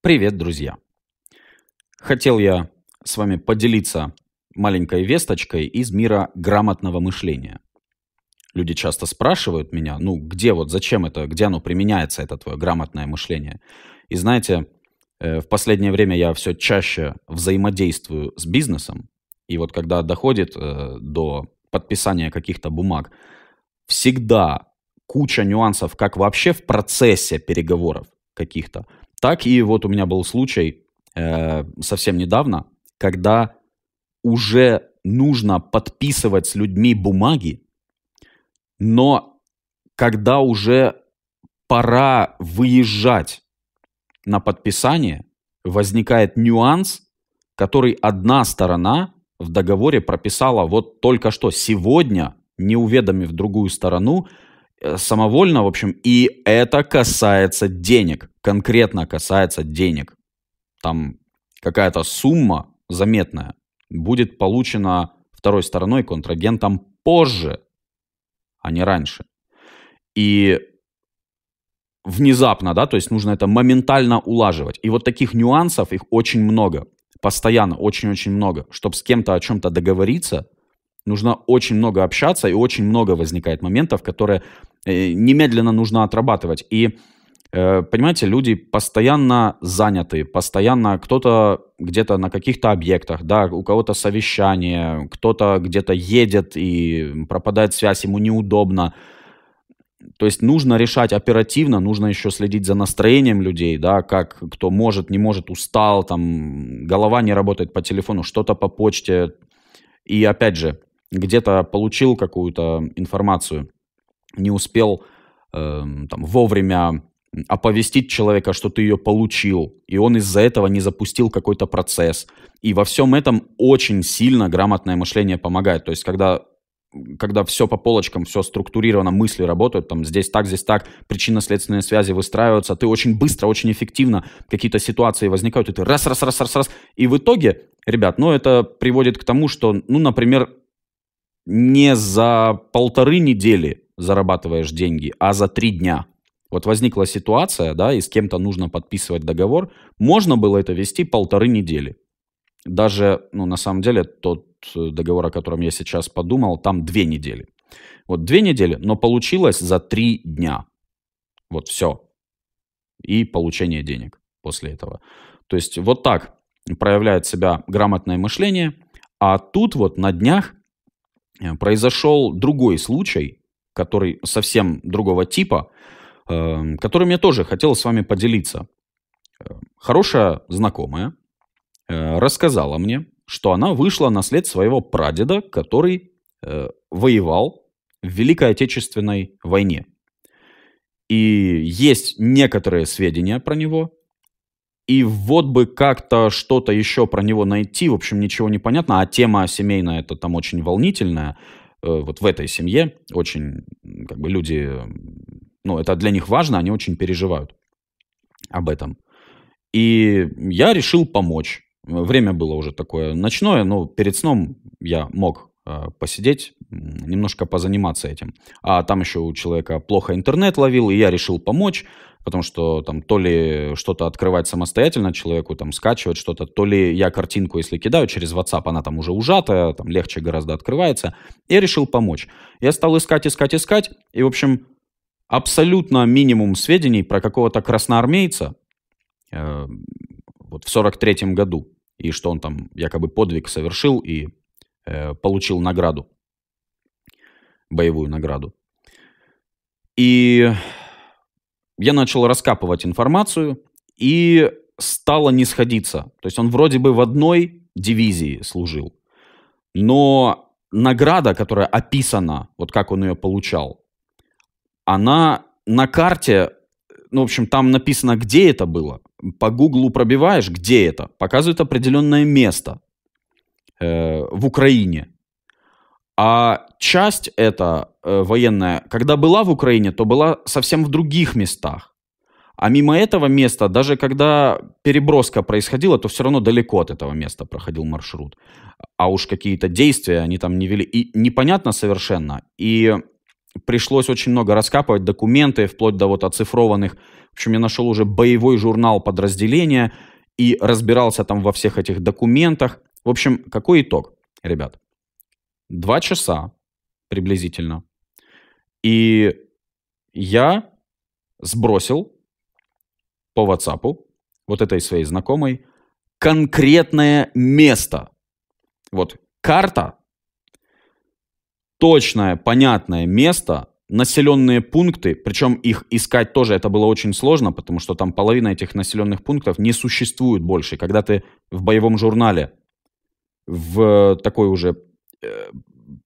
Привет, друзья! Хотел я с вами поделиться маленькой весточкой из мира грамотного мышления. Люди часто спрашивают меня, ну где вот, зачем это, где оно применяется, это твое грамотное мышление. И знаете, э, в последнее время я все чаще взаимодействую с бизнесом, и вот когда доходит э, до подписания каких-то бумаг, всегда куча нюансов, как вообще в процессе переговоров каких-то – так и вот у меня был случай э, совсем недавно, когда уже нужно подписывать с людьми бумаги, но когда уже пора выезжать на подписание, возникает нюанс, который одна сторона в договоре прописала вот только что сегодня, не уведомив другую сторону, Э, самовольно, в общем, и это касается денег, конкретно касается денег. Там какая-то сумма заметная будет получена второй стороной, контрагентом позже, а не раньше. И внезапно, да, то есть нужно это моментально улаживать. И вот таких нюансов, их очень много, постоянно очень-очень много. Чтобы с кем-то о чем-то договориться, нужно очень много общаться, и очень много возникает моментов, которые Э, немедленно нужно отрабатывать. И э, понимаете, люди постоянно заняты, постоянно кто-то где-то на каких-то объектах, да, у кого-то совещание, кто-то где-то едет и пропадает связь, ему неудобно. То есть нужно решать оперативно, нужно еще следить за настроением людей, да, как кто может, не может, устал, там, голова не работает по телефону, что-то по почте. И опять же, где-то получил какую-то информацию – не успел э, там, вовремя оповестить человека, что ты ее получил, и он из-за этого не запустил какой-то процесс. И во всем этом очень сильно грамотное мышление помогает. То есть, когда когда все по полочкам, все структурировано, мысли работают, там здесь так, здесь так, причинно-следственные связи выстраиваются, ты очень быстро, очень эффективно какие-то ситуации возникают, и ты раз, раз, раз, раз, раз. И в итоге, ребят, ну это приводит к тому, что, ну, например, не за полторы недели зарабатываешь деньги, а за три дня. Вот возникла ситуация, да, и с кем-то нужно подписывать договор, можно было это вести полторы недели. Даже, ну, на самом деле, тот э, договор, о котором я сейчас подумал, там две недели. Вот две недели, но получилось за три дня. Вот все. И получение денег после этого. То есть вот так проявляет себя грамотное мышление. А тут вот на днях э, произошел другой случай, который совсем другого типа, э, который мне тоже хотел с вами поделиться. Э, хорошая знакомая э, рассказала мне, что она вышла на след своего прадеда, который воевал в Великой Отечественной войне. И есть некоторые сведения про него, и вот бы как-то что-то еще про него найти, в общем, ничего не понятно, а тема семейная это там очень волнительная. Э, вот в этой семье очень, как бы, люди, ну, это для них важно, они очень переживают об этом. И я решил помочь. Время было уже такое ночное, но перед сном я мог э, посидеть, немножко позаниматься этим. А там еще у человека плохо интернет ловил, и я решил помочь, потому что там то ли что-то открывать самостоятельно человеку, там скачивать что-то, то ли я картинку, если кидаю через WhatsApp, она там уже ужатая, там легче гораздо открывается. Я решил помочь. Я стал искать, искать, искать, и, в общем, абсолютно минимум сведений про какого-то красноармейца э, вот в 43-м году, и что он там якобы подвиг совершил и э, получил награду боевую награду. И я начал раскапывать информацию, и стало не сходиться. То есть он вроде бы в одной дивизии служил, но награда, которая описана, вот как он ее получал, она на карте, ну, в общем, там написано, где это было. По гуглу пробиваешь, где это. Показывает определенное место э, в Украине. А часть эта э, военная, когда была в Украине, то была совсем в других местах. А мимо этого места, даже когда переброска происходила, то все равно далеко от этого места проходил маршрут. А уж какие-то действия они там не вели. И непонятно совершенно. И пришлось очень много раскапывать документы, вплоть до вот оцифрованных. В общем, я нашел уже боевой журнал подразделения и разбирался там во всех этих документах. В общем, какой итог, ребят? два часа приблизительно. И я сбросил по WhatsApp вот этой своей знакомой конкретное место. Вот карта, точное, понятное место, населенные пункты, причем их искать тоже это было очень сложно, потому что там половина этих населенных пунктов не существует больше. Когда ты в боевом журнале в такой уже Э,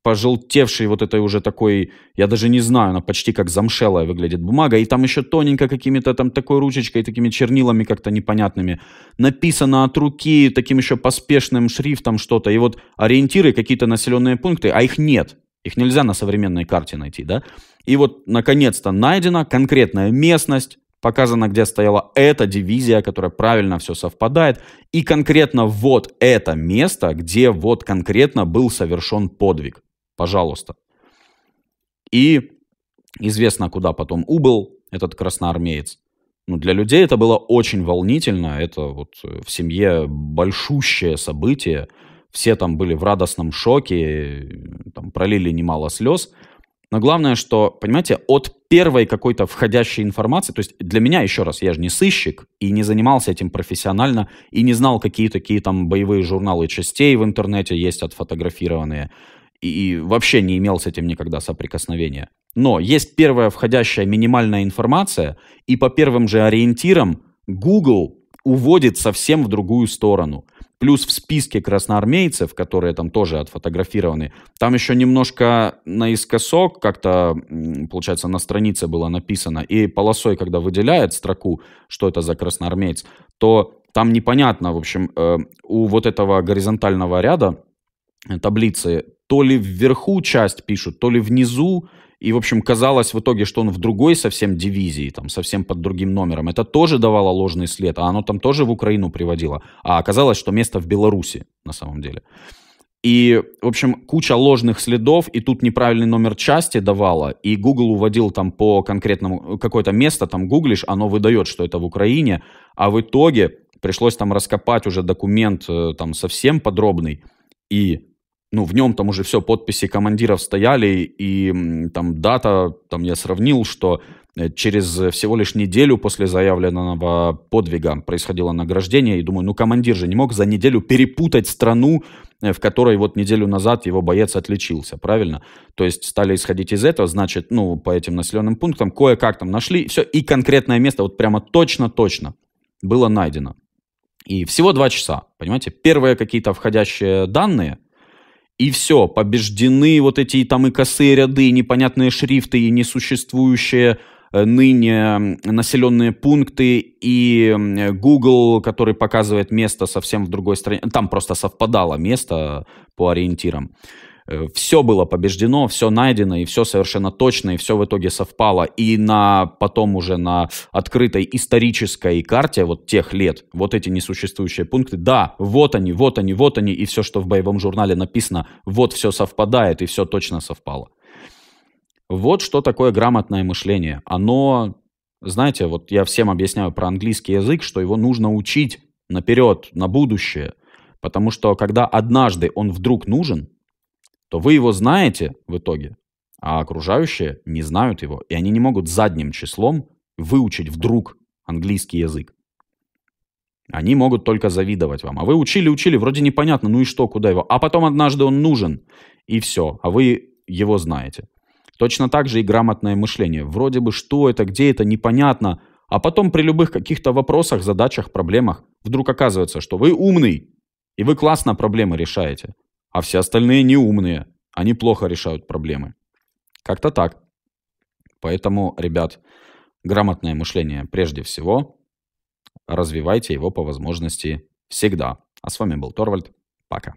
пожелтевшей вот этой уже такой, я даже не знаю, она почти как замшелая выглядит бумага, и там еще тоненько какими-то там такой ручечкой, такими чернилами как-то непонятными, написано от руки, таким еще поспешным шрифтом что-то, и вот ориентиры, какие-то населенные пункты, а их нет, их нельзя на современной карте найти, да, и вот наконец-то найдена конкретная местность, Показано, где стояла эта дивизия, которая правильно все совпадает. И конкретно вот это место, где вот конкретно был совершен подвиг. Пожалуйста. И известно, куда потом убыл этот красноармеец. Ну, для людей это было очень волнительно. Это вот э, в семье большущее событие. Все там были в радостном шоке, э, там пролили немало слез. Но главное, что, понимаете, от первой какой-то входящей информации, то есть для меня, еще раз, я же не сыщик и не занимался этим профессионально, и не знал, какие такие там боевые журналы частей в интернете есть отфотографированные, и вообще не имел с этим никогда соприкосновения. Но есть первая входящая минимальная информация, и по первым же ориентирам Google уводит совсем в другую сторону. Плюс в списке красноармейцев, которые там тоже отфотографированы, там еще немножко наискосок, как-то, получается, на странице было написано, и полосой, когда выделяет строку, что это за красноармеец, то там непонятно, в общем, э, у вот этого горизонтального ряда э, таблицы то ли вверху часть пишут, то ли внизу, и, в общем, казалось в итоге, что он в другой совсем дивизии, там, совсем под другим номером. Это тоже давало ложный след, а оно там тоже в Украину приводило. А оказалось, что место в Беларуси на самом деле. И, в общем, куча ложных следов, и тут неправильный номер части давала, и Google уводил там по конкретному, какое-то место там гуглишь, оно выдает, что это в Украине, а в итоге пришлось там раскопать уже документ э, там совсем подробный, и ну, в нем там уже все, подписи командиров стояли, и там дата, там я сравнил, что э, через всего лишь неделю после заявленного подвига происходило награждение, и думаю, ну, командир же не мог за неделю перепутать страну, э, в которой вот неделю назад его боец отличился, правильно? То есть стали исходить из этого, значит, ну, по этим населенным пунктам кое-как там нашли, все, и конкретное место вот прямо точно-точно было найдено. И всего два часа, понимаете? Первые какие-то входящие данные и все, побеждены вот эти там и косые ряды, и непонятные шрифты, и несуществующие э, ныне населенные пункты и Google, который показывает место совсем в другой стране. Там просто совпадало место по ориентирам. Э, все было побеждено, все найдено, и все совершенно точно, и все в итоге совпало. И на, потом уже на открытой исторической карте вот тех лет, вот эти несуществующие пункты, да, вот они, вот они, вот они, и все, что в боевом журнале написано, вот все совпадает, и все точно совпало. Вот что такое грамотное мышление. Оно, знаете, вот я всем объясняю про английский язык, что его нужно учить наперед, на будущее. Потому что когда однажды он вдруг нужен, то вы его знаете в итоге, а окружающие не знают его, и они не могут задним числом выучить вдруг английский язык. Они могут только завидовать вам. А вы учили, учили, вроде непонятно, ну и что, куда его? А потом однажды он нужен, и все, а вы его знаете. Точно так же и грамотное мышление. Вроде бы что это, где это, непонятно. А потом при любых каких-то вопросах, задачах, проблемах вдруг оказывается, что вы умный, и вы классно проблемы решаете. А все остальные неумные. Они плохо решают проблемы. Как-то так. Поэтому, ребят, грамотное мышление прежде всего. Развивайте его по возможности всегда. А с вами был Торвальд. Пока.